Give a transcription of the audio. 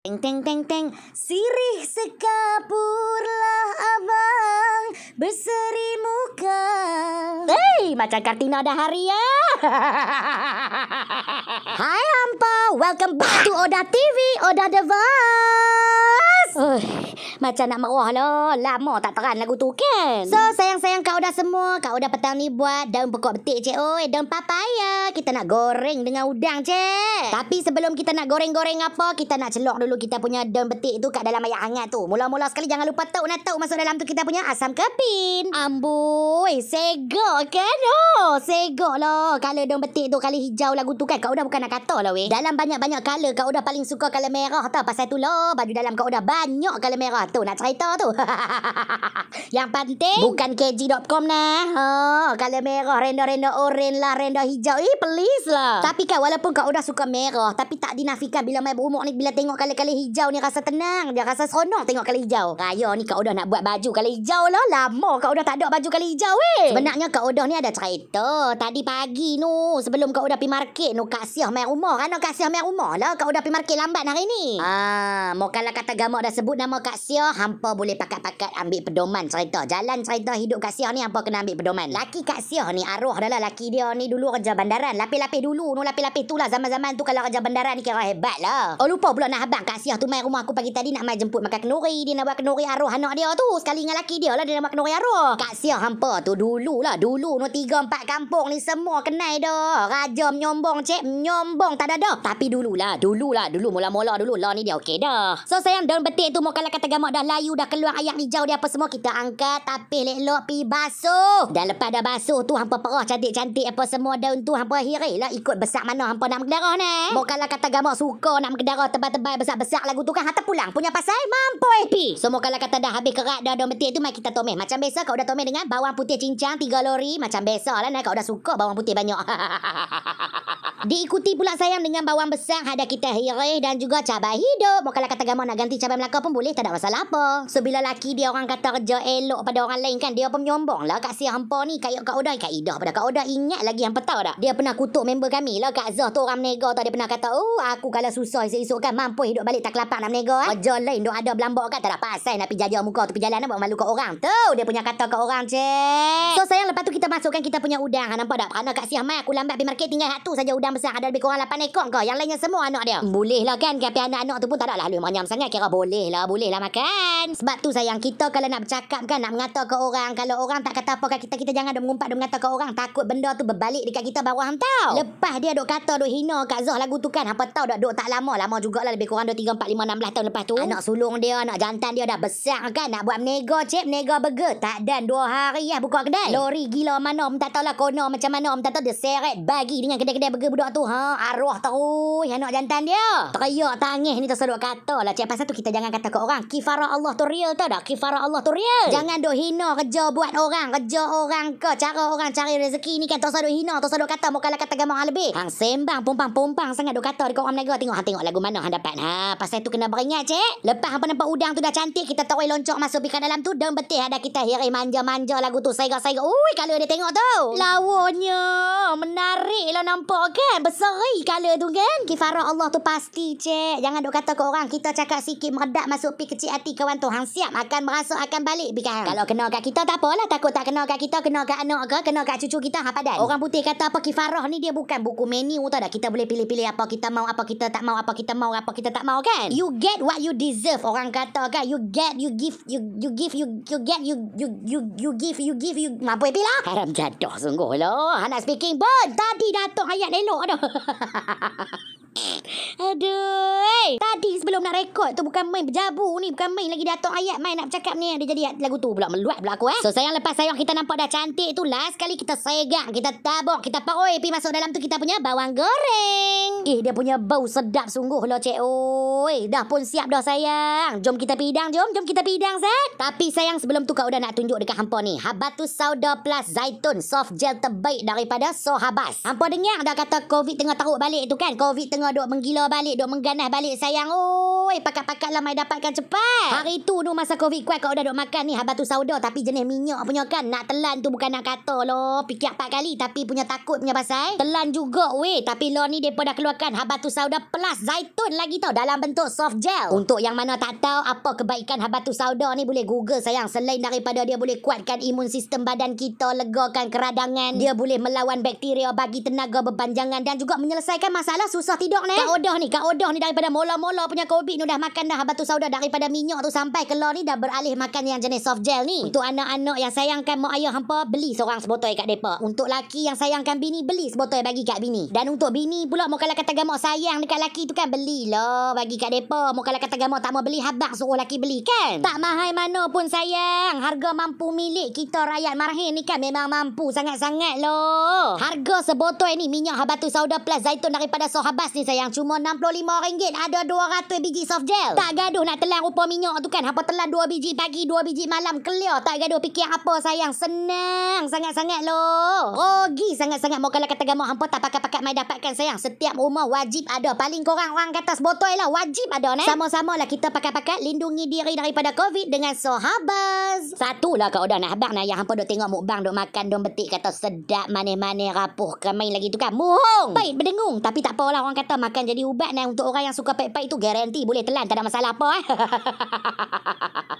Teng teng teng teng Sirih sekapurlah abang Berseri muka Hei macam Kartina dah hari ya Hai hampa Welcome back to Oda TV Oda Device Yes. Uy, macam nak marah lah. Lama tak teran lagu tu kan? So, sayang-sayang kau dah semua. Kau dah petang ni buat daun pokok betik, cik. Oi, daun papaya. Kita nak goreng dengan udang, cik. Tapi sebelum kita nak goreng-goreng apa, kita nak celok dulu kita punya daun betik tu kat dalam air hangat tu. Mula-mula sekali jangan lupa tau nak tau masuk dalam tu kita punya asam kepin. Amboi, segok kan? Oh, segok lah. Kalau daun betik tu, kali hijau lagu tu kan, kau dah bukan nak kata lah, weh. Dalam banyak-banyak color, kau dah paling suka color merah tau. Pasal tu lah, baju dalam kau dah bag banyak kalau merah tu nak cerita tu. yang penting bukan kg.com nah. Ha, oh, kalau merah renda-renda oren lah, renda hijau. Eh, please lah. Tapi kan walaupun kau dah suka merah, tapi tak dinafikan bila mai berumur ni bila tengok kali-kali hijau ni rasa tenang, dia rasa seronok tengok kali hijau. Raya ni kau dah nak buat baju kali hijau lah. Lama kau dah tak ada baju kali hijau weh. Sebenarnya kau dah ni ada cerita. Tadi pagi nu sebelum kau dah pergi market nu kasih mai rumah. Kan kasih mai rumah lah kau dah pergi market lambat hari ni. Ah, mau kalau kata gamak dah sebut nama Kak Siah, hampa boleh pakat-pakat ambil pedoman cerita. Jalan cerita hidup Kak Siah ni hampa kena ambil pedoman. Laki Kak Siah ni arwah dah lah. Laki dia ni dulu kerja bandaran. Lapis-lapis dulu. Nu lapis-lapis tu lah. Zaman-zaman tu kalau kerja bandaran ni kira hebat lah. Oh lupa pula nak habang Kak Siah tu main rumah aku pagi tadi nak main jemput makan kenuri. Dia nak buat kenuri arwah anak dia tu. Sekali dengan laki dia lah dia nak buat kenuri arwah. Kak Siah hampa tu dulu lah. Dulu nu tiga empat kampung ni semua kenai dah. Raja menyombong cik. Menyombong tak ada dah. Tapi dululah. Dululah. Dulu mula-mula dulu. Lah ni dia okey dah. So sayang don't Ketik tu mokala kata gamak dah layu dah keluar ayam hijau dia apa semua kita angkat tapi lelok pi basuh. Dan lepas dah basuh tu hampa perah cantik-cantik apa semua daun tu hampa hirik lah ikut besar mana hampa nak mengedarah ni. Mokala kata gamak suka nak mengedarah tebal-tebal besar-besar lagu tu kan hatta pulang punya pasal mampoi pi. So mokala kata dah habis kerat dah daun metik tu mai kita tomeh. Macam biasa kau dah tomeh dengan bawang putih cincang 3 lori macam biasa lah nak kau dah suka bawang putih banyak. Diikuti pula sayang dengan bawang besar ada kita hirih dan juga cabai hidup. Mau kalau kata gamau nak ganti cabai Melaka pun boleh, tak ada masalah apa. So bila laki dia orang kata kerja elok pada orang lain kan, dia pun menyombong lah kat si hampa ni. Kayak Kak Oda, Kak Ida pada Kak Oda. Ingat lagi yang petau tak? Dia pernah kutuk member kami lah Kak Zah tu orang menega tau. Dia pernah kata, oh aku kalau susah esok-esok kan mampu hidup balik tak kelapak nak menega. Eh? Kerja lain duk ada belambak kan, tak ada pasal nak pergi jajah muka tu pergi jalan nak buat malu kat orang. Tu dia punya kata kat orang cek. So sayang lepas tu kita masukkan kita punya udang. Ha, nampak tak? Pernah Kak Siah mai aku lambat pergi marketing kan. Hak saja udang yang besar ada lebih kurang 8 ekor kau. Yang lainnya semua anak dia. Boleh lah kan. Tapi anak-anak tu pun tak ada lah. Lui manyam sangat. Kira boleh lah. Boleh lah makan. Sebab tu sayang. Kita kalau nak bercakap kan. Nak mengata ke orang. Kalau orang tak kata apa kat kita. Kita jangan ada mengumpat dan mengata ke orang. Takut benda tu berbalik dekat kita bawah tau. Lepas dia duk kata duk hina kat Zoh lagu tu kan. Apa tau dah duk tak lama. Lama jugalah. Lebih kurang 2, 3, 4, 5, 16 tahun lepas tu. Anak sulung dia. Anak jantan dia dah besar kan. Nak buat menega cip. Menega burger. Tak dan dua hari ya buka kedai. Lori gila mana. Om tak tahulah kono macam mana. Om tak tahu dia seret bagi dengan kedai-kedai burger budak tu ha arwah tahu yang nak jantan dia. Teriak tangis ni tersedut kata lah. Cik pasal tu kita jangan kata ke orang. kifarah Allah tu real tau dah. Kifara Allah tu real. Jangan duk hina kerja buat orang. Kerja orang ke. Cara orang cari rezeki ni kan tersedut hina. Tersedut kata. Muka lah kata gamau lebih. Hang sembang pumpang-pumpang sangat duk kata dekat orang menegak. Tengok hang tengok lagu mana hang dapat. Ha pasal tu kena beringat cik. Lepas hang nampak udang tu dah cantik. Kita tak loncok masuk pergi dalam tu. Dan betih ada kita hiri manja-manja lagu tu. Saya-saya. Ui kalau dia tengok tu. Lawanya. Menarik lah nampak ke kan berseri kala tu kan kifarah Allah tu pasti cik jangan duk kata ke orang kita cakap sikit meredak masuk pi kecil hati kawan tu hang siap akan merasuk akan balik bi kan kalau kena kat kita tak apalah takut tak kena kat kita kena kat anak ke kena kat cucu kita hang padan orang putih kata apa kifarah ni dia bukan buku menu tak ada kita boleh pilih-pilih apa kita mau apa kita tak mau apa kita mau apa kita tak mau kan you get what you deserve orang kata kan you get you give you you give you you get you you you you give you give you mampu pilah haram jadah sungguh lah hana speaking pun tadi datuk ayat elok Ano? Aduh. Eh. Tadi sebelum nak rekod tu bukan main berjabu ni. Bukan main lagi datang Ayat main nak bercakap ni. Dia jadi lagu tu pula meluat pula aku eh. So sayang lepas sayang kita nampak dah cantik tu. Last kali kita segak. Kita tabok. Kita paoi. pi masuk dalam tu kita punya bawang goreng. Eh dia punya bau sedap sungguh lah cik. Oi. Dah pun siap dah sayang. Jom kita pidang. Jom. Jom kita pidang Zat. Tapi sayang sebelum tu kau dah nak tunjuk dekat hampa ni. Habatus Sauda Plus Zaitun. Soft gel terbaik daripada Sohabas. Hampa dengar dah kata COVID tengah teruk balik tu kan. COVID tengah duk menggila kena balik duk mengganas balik sayang. Oi, pakat-pakat lah mai dapatkan cepat. Ha? Hari tu tu masa Covid kuat kau dah duk makan ni habatu sauda tapi jenis minyak punya kan. Nak telan tu bukan nak kata lo. Pikir empat kali tapi punya takut punya pasal. Telan juga weh tapi lo ni depa dah keluarkan habatu sauda plus zaitun lagi tau dalam bentuk soft gel. Untuk yang mana tak tahu apa kebaikan habatu sauda ni boleh google sayang. Selain daripada dia boleh kuatkan imun sistem badan kita, legakan keradangan, dia boleh melawan bakteria bagi tenaga berpanjangan dan juga menyelesaikan masalah susah tidur ni. Kau dah ni, gak odoh ni daripada mola-mola punya COVID ni dah makan dah batu sauda daripada minyak tu sampai keluar ni dah beralih makan yang jenis soft gel ni. Untuk anak-anak yang sayangkan mak ayah hampa, beli seorang sebotol kat depa. Untuk laki yang sayangkan bini, beli sebotol bagi kat bini. Dan untuk bini pula mau kalau kata gamak sayang dekat laki tu kan beli belilah bagi kat depa. Mau kalau kata gamak tak mau beli habaq suruh laki beli kan. Tak mahal mana pun sayang, harga mampu milik kita rakyat marhin ni kan memang mampu sangat-sangat loh. Harga sebotol ni minyak habatus sauda plus zaitun daripada sohabas ni sayang cuma RM65 ada 200 biji soft gel. Tak gaduh nak telan rupa minyak tu kan. Apa telan 2 biji pagi, 2 biji malam. Clear. Tak gaduh fikir apa sayang. Senang sangat-sangat loh. Rogi sangat-sangat. Mau kalau kata gamau hampa tak pakai-pakai mai dapatkan sayang. Setiap rumah wajib ada. Paling kurang orang kata sebotol lah. Wajib ada ni. Sama-sama lah kita pakai-pakai. Lindungi diri daripada COVID dengan sohabaz. Satu lah kau dah nak habang nak. Yang hampa duk tengok mukbang duk makan duk betik kata sedap manis-manis rapuh kemain lagi tu kan. Muhong. Baik berdengung. Tapi tak apalah orang kata makan jadi ubat dan eh, untuk orang yang suka pek-pek tu garanti boleh telan tak ada masalah apa eh.